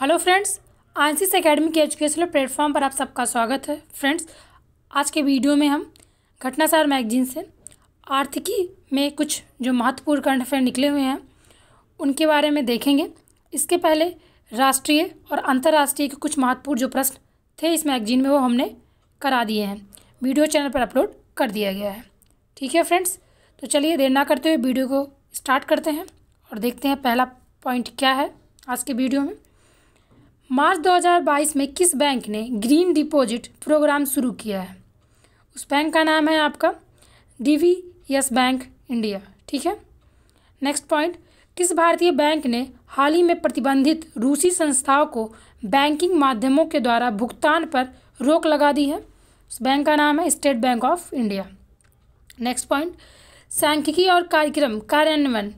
hello friends आंसिस academy के educational platform पर आप सबका स्वागत है फ्रेंड्स आज के वीडियो में हम घटनासार मैगजीन से आर्थिकी में कुछ जो महत्वपूर्ण करंट अफेयर निकले हुए हैं उनके बारे में देखेंगे इसके पहले राष्ट्रीय और अंतर्राष्ट्रीय के कुछ महत्वपूर्ण जो प्रश्न थे इस मैगजीन में वो हमने करा दिए हैं वीडियो चैनल पर अपलोड कर दिया गया है ठीक है फ्रेंड्स तो चलिए देर ना करते हुए वीडियो को स्टार्ट करते हैं और देखते हैं पहला पॉइंट क्या है आज के वीडियो में मार्च 2022 में किस बैंक ने ग्रीन डिपॉजिट प्रोग्राम शुरू किया है उस बैंक का नाम है आपका डी यस बैंक इंडिया ठीक है नेक्स्ट पॉइंट किस भारतीय बैंक ने हाल ही में प्रतिबंधित रूसी संस्थाओं को बैंकिंग माध्यमों के द्वारा भुगतान पर रोक लगा दी है उस बैंक का नाम है State Bank of India next point सांख्यिकी और कार्यक्रम कार्यान्वयन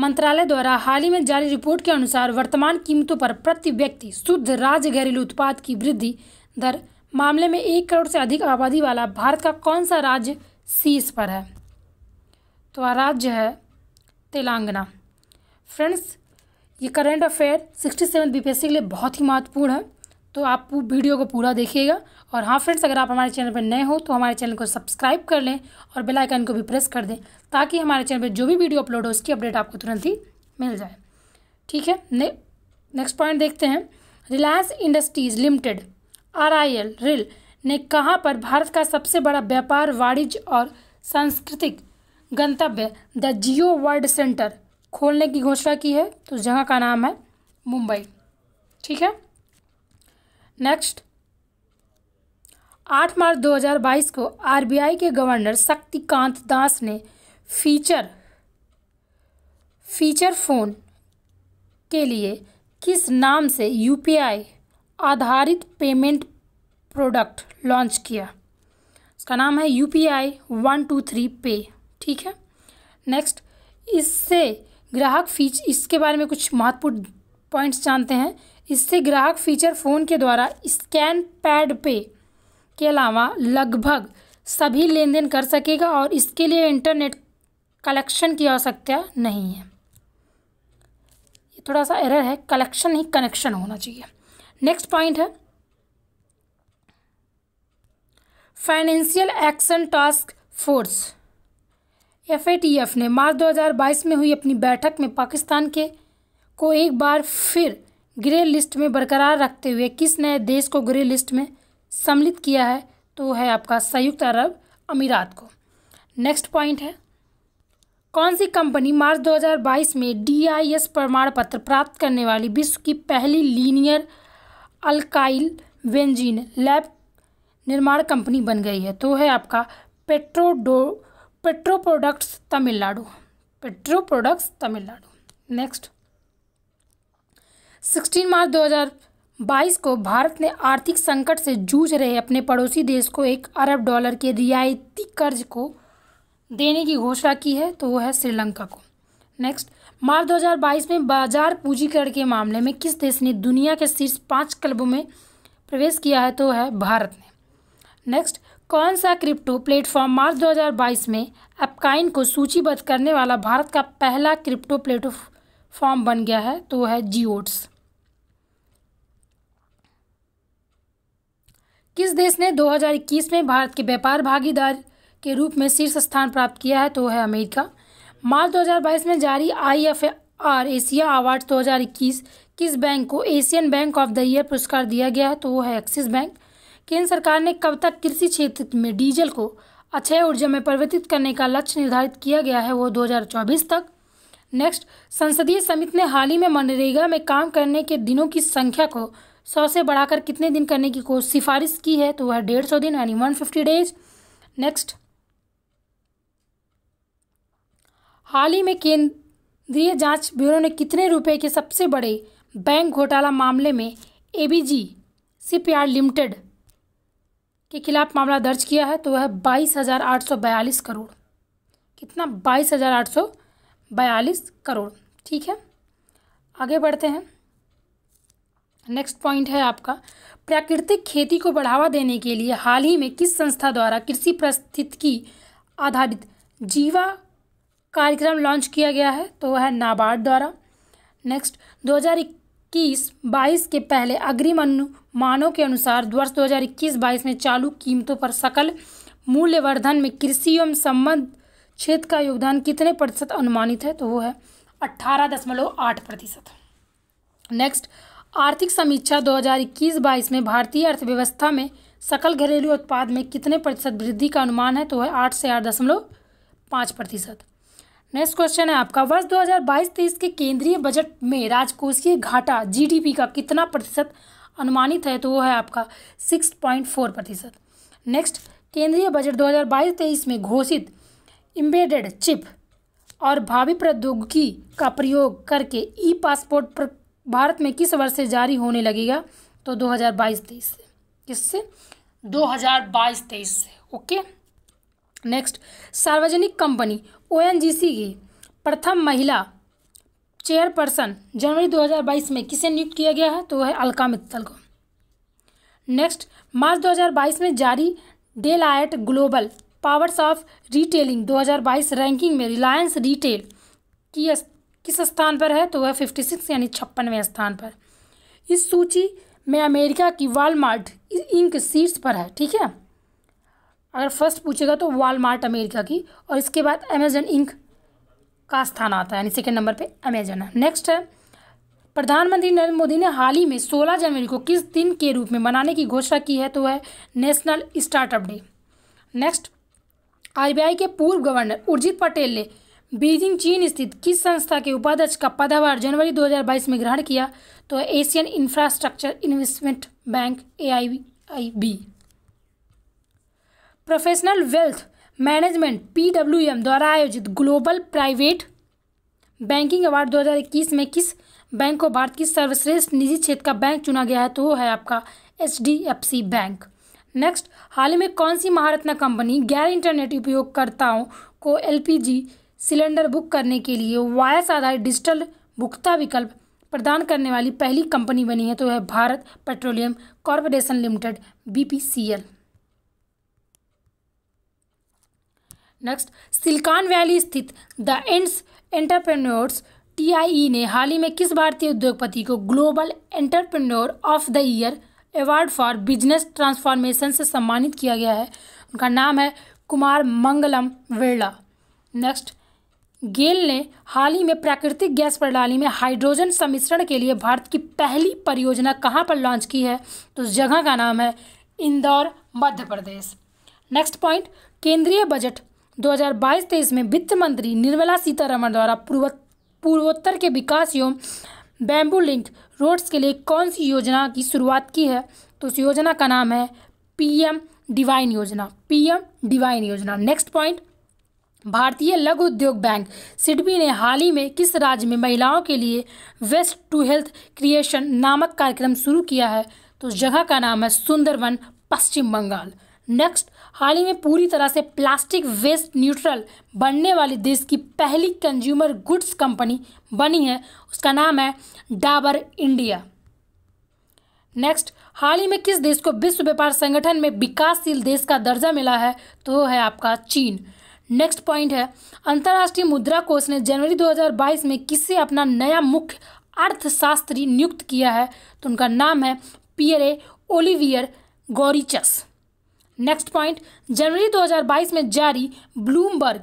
मंत्रालय द्वारा हाल ही में जारी रिपोर्ट के अनुसार वर्तमान कीमतों पर प्रति व्यक्ति शुद्ध राज्य घरेलू उत्पाद की वृद्धि दर मामले में एक करोड़ से अधिक आबादी वाला भारत का कौन सा राज्य शीर्ष पर है तो राज्य है तेलंगाना फ्रेंड्स ये current affair sixty seven BPSC के लिए बहुत ही महत्वपूर्ण है तो आप वीडियो को पूरा देखिएगा और हाँ फ्रेंड्स अगर आप हमारे चैनल पर नए हो तो हमारे चैनल को सब्सक्राइब कर लें और बेल आइकन को भी प्रेस कर दें ताकि हमारे चैनल पर जो भी वीडियो अपलोड हो उसकी अपडेट आपको तुरंत ही मिल जाए ठीक है ने, नेक्स्ट पॉइंट देखते हैं Reliance Industries Limited R I L RIL ने कहाँ पर भारत का सबसे बड़ा व्यापार वाणिज्य और सांस्कृतिक गंतव्य द जियो वर्ल्ड सेंटर खोलने की घोषणा की है तो जगह का नाम है मुंबई ठीक है नेक्स्ट आठ मार्च 2022 को आरबीआई के गवर्नर शक्तिकांत दास ने फीचर फीचर फ़ोन के लिए किस नाम से यूपीआई आधारित पेमेंट प्रोडक्ट लॉन्च किया उसका नाम है यूपीआई वन टू थ्री पे ठीक है नेक्स्ट इससे ग्राहक फीच इसके बारे में कुछ महत्वपूर्ण पॉइंट्स जानते हैं इससे ग्राहक फीचर फ़ोन के द्वारा स्कैन पैड पे के अलावा लगभग सभी लेन देन कर सकेगा और इसके लिए इंटरनेट कलेक्शन की आवश्यकता नहीं है ये थोड़ा सा एरर है कलेक्शन ही कनेक्शन होना चाहिए नेक्स्ट पॉइंट है financial action task force F ने मार्च 2022 में हुई अपनी बैठक में पाकिस्तान के को एक बार फिर ग्रे लिस्ट में बरकरार रखते हुए किस नए देश को ग्रे लिस्ट में सम्मिलित किया है तो है आपका संयुक्त अरब अमीरात को नेक्स्ट पॉइंट है कौन सी कंपनी मार्च 2022 में डीआईएस प्रमाण पत्र प्राप्त करने वाली विश्व की पहली लीनियर अल्काइल वेंजिन लैब निर्माण कंपनी बन गई है तो है आपका पेट्रोडो petro products Tamil Nadu petro products Tamil Nadu next sixteen March दो बाईस को भारत ने आर्थिक संकट से जूझ रहे अपने पड़ोसी देश को एक अरब डॉलर के रियायती कर्ज को देने की घोषणा की है तो वो है श्रीलंका को नेक्स्ट मार्च 2022 में बाजार पूंजीकरण के मामले में किस देश ने दुनिया के शीर्ष पाँच क्लबों में प्रवेश किया है तो है भारत ने नेक्स्ट कौन सा क्रिप्टो प्लेटफॉर्म मार्च 2022 में अपकाइन को सूचीबद्ध करने वाला भारत का पहला क्रिप्टो प्लेटफॉर्म बन गया है तो है जियोट्स किस देश ने 2021 में भारत के व्यापार भागीदार के रूप में शीर्ष स्थान प्राप्त किया है तो है अमेरिका मार्च 2022 में जारी I F R Asia award 2021 किस बैंक को Asian bank of the year पुरस्कार दिया गया है तो वो है एक्सिस बैंक केंद्र सरकार ने कब तक कृषि क्षेत्र में डीजल को अक्षय ऊर्जा में परिवर्तित करने का लक्ष्य निर्धारित किया गया है वो 2024 तक नेक्स्ट संसदीय समिति ने हाल ही में मनरेगा में काम करने के दिनों की संख्या को सौ से बढ़ाकर कितने दिन करने की कोशिश सिफारिश की है तो वह डेढ़ सौ दिन यानी वन फिफ्टी डेज नेक्स्ट हाल ही में केंद्रीय जांच ब्यूरो ने कितने रुपए के सबसे बड़े बैंक घोटाला मामले में एबीजी सीपीआर लिमिटेड के खिलाफ मामला दर्ज किया है तो वह बाईस हज़ार आठ सौ बयालीस करोड़ कितना बाईस हज़ार आठ सौ बयालीस करोड़ ठीक है आगे बढ़ते हैं नेक्स्ट पॉइंट है आपका प्राकृतिक खेती को बढ़ावा देने के लिए हाल ही में किस संस्था द्वारा कृषि परिस्थितिकी आधारित जीवा कार्यक्रम लॉन्च किया गया है तो वह है नाबार्ड द्वारा नेक्स्ट दो हज़ार इक्कीस बाईस के पहले अग्रिम अनुमानों के अनुसार वर्ष दो हज़ार इक्कीस बाईस में चालू कीमतों पर सकल मूल्यवर्धन में कृषि एवं संबंध क्षेत्र का योगदान कितने प्रतिशत अनुमानित है तो वो है अट्ठारह दशमलव आठ प्रतिशत नेक्स्ट आर्थिक समीक्षा 2021-22 में भारतीय अर्थव्यवस्था में सकल घरेलू उत्पाद में कितने प्रतिशत वृद्धि का अनुमान है तो है आठ से आठ दशमलव पाँच प्रतिशत नेक्स्ट क्वेश्चन है आपका वर्ष 2022-23 के केंद्रीय बजट में राजकोषीय घाटा जीडीपी का कितना प्रतिशत अनुमानित है तो वो है आपका सिक्स पॉइंट फोर प्रतिशत नेक्स्ट केंद्रीय बजट दो हज़ार में घोषित इम्बेडेड चिप और भावी प्रौद्योगिकी का प्रयोग करके ई पासपोर्ट भारत में किस वर्ष से जारी होने लगेगा तो 2022-23 से किससे 2022-23 से ओके नेक्स्ट सार्वजनिक कंपनी ओ की प्रथम महिला चेयरपर्सन जनवरी 2022 में किसे नियुक्त किया गया है तो वह अलका मित्तल को नेक्स्ट मार्च 2022 में जारी Deloitte global powers of retailing 2022 ranking में रिलायंस रिटेल की किस स्थान पर है तो वह फिफ्टी सिक्स यानी छप्पनवें स्थान पर इस सूची में अमेरिका की वालमार्ट इंक सीट्स पर है ठीक है अगर फर्स्ट पूछेगा तो वालमार्ट अमेरिका की और इसके बाद अमेजन इंक का स्थान आता है यानी सेकेंड नंबर पर अमेजन है नेक्स्ट है प्रधानमंत्री नरेंद्र मोदी ने हाल ही में 16 जनवरी को किस दिन के रूप में मनाने की घोषणा की है तो वह national startup day next RBI के पूर्व गवर्नर उर्जित पटेल ने बीजिंग चीन स्थित किस संस्था के उपाध्यक्ष का पदभार जनवरी 2022 में ग्रहण किया तो Asian infrastructure investment bank A professional wealth management PWM द्वारा आयोजित ग्लोबल प्राइवेट बैंकिंग अवार्ड 2021 में किस बैंक को भारत की सर्वश्रेष्ठ निजी क्षेत्र का बैंक चुना गया है तो वो है आपका एच बैंक नेक्स्ट हाल ही में कौन सी महारत्ना कंपनी गैर इंटरनेट उपयोगकर्ताओं को एल सिलेंडर बुक करने के लिए वायस आधारित डिजिटल भुगता विकल्प प्रदान करने वाली पहली कंपनी बनी है तो है Bharat petroleum corporation limited BPCL next Silicon Valley स्थित द एंड्स एंटरप्रेन्योर्स टीआईई ने हाल ही में किस भारतीय उद्योगपति को global entrepreneur of the year award for business transformation से सम्मानित किया गया है उनका नाम है कुमार मंगलम बिरला नेक्स्ट गेल ने हाल ही में प्राकृतिक गैस प्रणाली में हाइड्रोजन सम्मिश्रण के लिए भारत की पहली परियोजना कहाँ पर लॉन्च की है तो उस जगह का नाम है इंदौर मध्य प्रदेश नेक्स्ट पॉइंट केंद्रीय बजट 2022-23 में वित्त मंत्री निर्मला सीतारमण द्वारा पूर्व पूर्वोत्तर के विकास एवं बैम्बू लिंक रोड्स के लिए कौन सी योजना की शुरुआत की है तो उस योजना का नाम है पीएम डिवाइन योजना पीएम डिवाइन योजना नेक्स्ट पॉइंट भारतीय लघु उद्योग बैंक सिडबी ने हाल ही में किस राज्य में महिलाओं के लिए वेस्ट टू हेल्थ क्रिएशन नामक कार्यक्रम शुरू किया है तो उस जगह का नाम है सुंदरवन पश्चिम बंगाल नेक्स्ट हाल ही में पूरी तरह से प्लास्टिक वेस्ट न्यूट्रल बनने वाली देश की पहली कंज्यूमर गुड्स कंपनी बनी है उसका नाम है डाबर इंडिया नेक्स्ट हाल ही में किस देश को विश्व व्यापार संगठन में विकासशील देश का दर्जा मिला है तो है आपका चीन नेक्स्ट पॉइंट है अंतर्राष्ट्रीय मुद्रा कोष ने जनवरी 2022 में किसे अपना नया मुख्य अर्थशास्त्री नियुक्त किया है तो उनका नाम है Pierre Olivier Gourinchas next point जनवरी 2022 में जारी ब्लूमबर्ग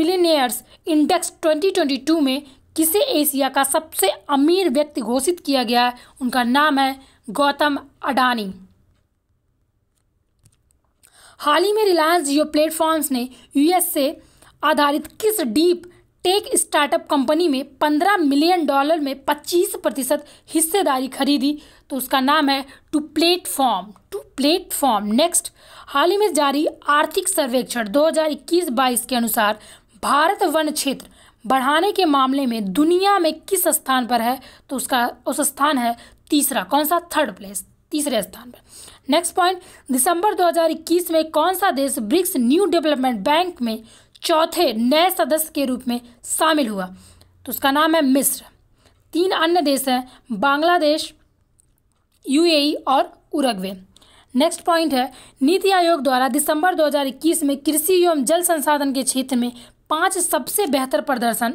बिलेनियर्स इंडेक्स 2022 में किसे एशिया का सबसे अमीर व्यक्ति घोषित किया गया है उनका नाम है गौतम अडानी हाल ही में रिलायंस जियो प्लेटफॉर्म्स ने यूएस से आधारित किस डीप टेक स्टार्टअप कंपनी में 15 मिलियन डॉलर में 25 प्रतिशत हिस्सेदारी खरीदी तो उसका नाम है two platform two platform next हाल ही में जारी आर्थिक सर्वेक्षण 2021-22 के अनुसार भारत वन क्षेत्र बढ़ाने के मामले में दुनिया में किस स्थान पर है तो उसका उस स्थान है तीसरा कौन सा थर्ड प्लेस तीसरे स्थान पर नेक्स्ट पॉइंट दिसंबर 2021 में कौन सा देश ब्रिक्स न्यू डेवलपमेंट बैंक में चौथे नए सदस्य के रूप में शामिल हुआ तो उसका नाम है मिस्र तीन अन्य देश हैं बांग्लादेश यूएई और उरगवे नेक्स्ट पॉइंट है नीति आयोग द्वारा दिसंबर 2021 में कृषि एवं जल संसाधन के क्षेत्र में पांच सबसे बेहतर प्रदर्शन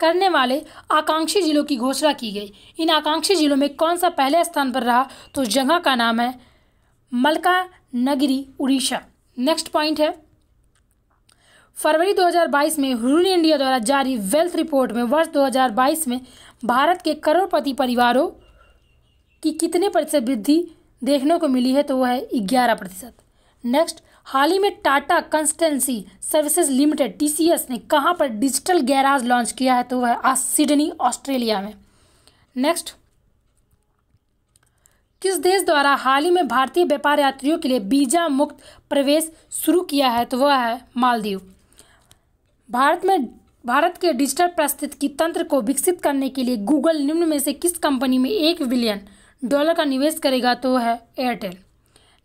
करने वाले आकांक्षी जिलों की घोषणा की गई इन आकांक्षी जिलों में कौन सा पहले स्थान पर रहा तो जगह का नाम है मलका नगरी उड़ीसा नेक्स्ट पॉइंट है फरवरी 2022 में रूल इंडिया द्वारा जारी वेल्थ रिपोर्ट में वर्ष 2022 में भारत के करोड़पति परिवारों की कितने प्रतिशत वृद्धि देखने को मिली है तो वह है ग्यारह प्रतिशत नेक्स्ट हाल ही में Tata consultancy services limited T ने कहाँ पर डिजिटल गैराज लॉन्च किया है तो वह आज सिडनी ऑस्ट्रेलिया में नेक्स्ट किस देश द्वारा हाल ही में भारतीय व्यापार यात्रियों के लिए वीजा मुक्त प्रवेश शुरू किया है तो वह है मालदीव भारत में भारत के डिजिटल की तंत्र को विकसित करने के लिए गूगल निम्न में से किस कंपनी में एक बिलियन डॉलर का निवेश करेगा तो है एयरटेल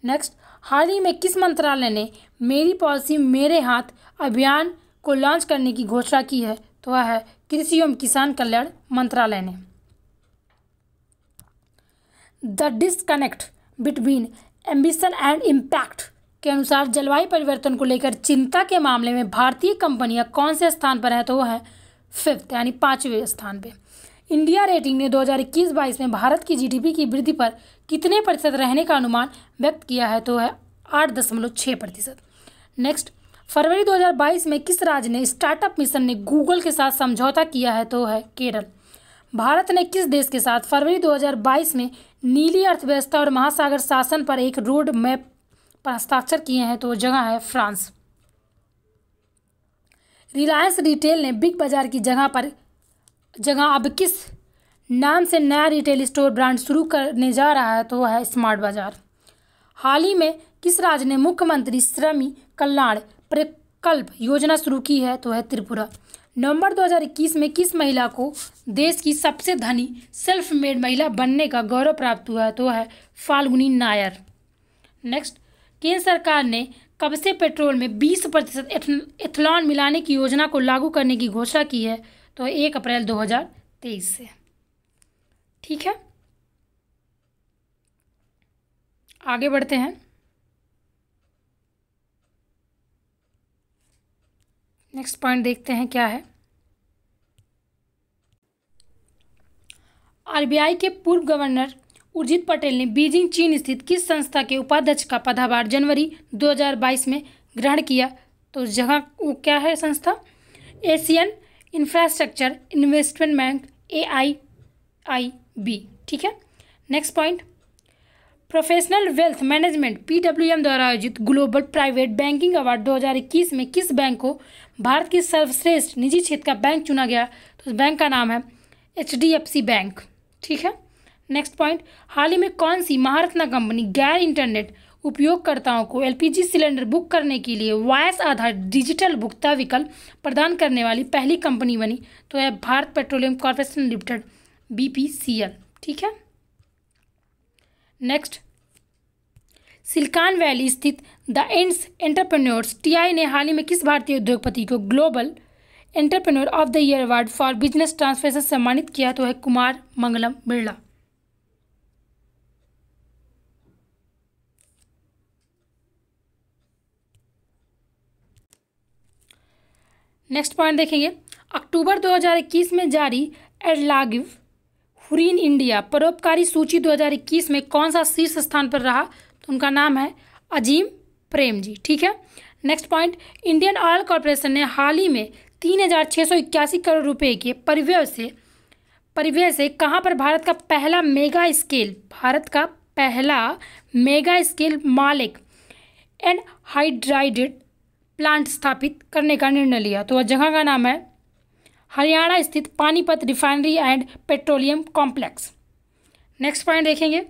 नेक्स्ट हाल ही में किस मंत्रालय ने मेरी पॉलिसी मेरे हाथ अभियान को लॉन्च करने की घोषणा की है तो वह है कृषि एवं किसान कल्याण मंत्रालय ने the disconnect between ambition and impact के अनुसार जलवायु परिवर्तन को लेकर चिंता के मामले में भारतीय कंपनियां कौन से स्थान पर हैं तो वह है फिफ्थ यानी पाँचवें स्थान पर इंडिया रेटिंग ने 2021-22 में भारत की जीडीपी की वृद्धि पर कितने प्रतिशत रहने का अनुमान व्यक्त किया है तो है आठ दशमलव छः प्रतिशत नेक्स्ट फरवरी 2022 में किस राज्य ने स्टार्टअप मिशन ने गूगल के साथ समझौता किया है तो है केरल भारत ने किस देश के साथ फरवरी 2022 में नीली अर्थव्यवस्था और महासागर शासन पर एक रोड मैप पर हस्ताक्षर किए हैं तो जगह है फ्रांस रिलायंस रिटेल ने बिग बाजार की जगह पर जगह अब किस नाम से नया रिटेल स्टोर ब्रांड शुरू करने जा रहा है तो वह है स्मार्ट बाजार हाल ही में किस राज्य ने मुख्यमंत्री श्रमी कल्याण प्रकल्प योजना शुरू की है तो है त्रिपुरा नवंबर 2021 में किस महिला को देश की सबसे धनी सेल्फ मेड महिला बनने का गौरव प्राप्त हुआ है तो है फाल्गुनी नायर नेक्स्ट केंद्र सरकार ने कब से पेट्रोल में 20 प्रतिशत एथलॉन मिलाने की योजना को लागू करने की घोषणा की है तो एक अप्रैल 2023 से ठीक है आगे बढ़ते हैं नेक्स्ट पॉइंट देखते हैं क्या है आरबीआई के पूर्व गवर्नर उर्जित पटेल ने बीजिंग चीन स्थित किस संस्था के उपाध्यक्ष का पदाभार जनवरी 2022 में ग्रहण किया तो जगह वो क्या है संस्था Asian infrastructure investment bank A I I B ठीक है next point professional wealth management PWM द्वारा आयोजित ग्लोबल प्राइवेट बैंकिंग अवार्ड 2021 में किस बैंक को भारत की सर्वश्रेष्ठ निजी क्षेत्र का बैंक चुना गया तो उस बैंक का नाम है एच बैंक ठीक है नेक्स्ट पॉइंट हाल ही में कौन सी महारत्ना कंपनी गैर इंटरनेट उपयोगकर्ताओं को एलपीजी सिलेंडर बुक करने के लिए वायस आधारित डिजिटल भुगता विकल्प प्रदान करने वाली पहली कंपनी बनी तो है Bharat petroleum corporation limited BPCL ठीक है नेक्स्ट सिल्कान वैली स्थित द एंड्स एंटरप्रेन्योर्स टीआई ने हाल ही में किस भारतीय उद्योगपति को global entrepreneur of the year award for business transfer सम्मानित किया तो है कुमार मंगलम बिरला नेक्स्ट पॉइंट देखेंगे अक्टूबर 2021 में जारी एडलागिव हुरीन इंडिया परोपकारी सूची 2021 में कौन सा शीर्ष स्थान पर रहा तो उनका नाम है अजीम प्रेम जी ठीक है next point Indian oil corporation ने हाल ही में तीन हज़ार छः सौ इक्यासी करोड़ रुपए के परिव्यय से परिव्यय से कहाँ पर भारत का पहला मेगा स्केल भारत का पहला mega scale maleic anhydride plant स्थापित करने का निर्णय लिया तो वह जगह का नाम है हरियाणा स्थित Panipat refinery and petroleum complex next point देखेंगे